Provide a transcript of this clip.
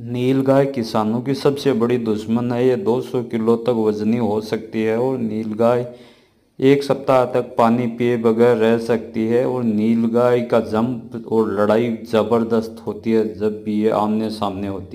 नील गाय किसानों की सबसे बड़ी दुश्मन है ये 200 किलो तक वजनी हो सकती है और नील गाय एक सप्ताह तक पानी पिए बगैर रह सकती है और नील गाय का जंप और लड़ाई ज़बरदस्त होती है जब भी ये आमने सामने होती है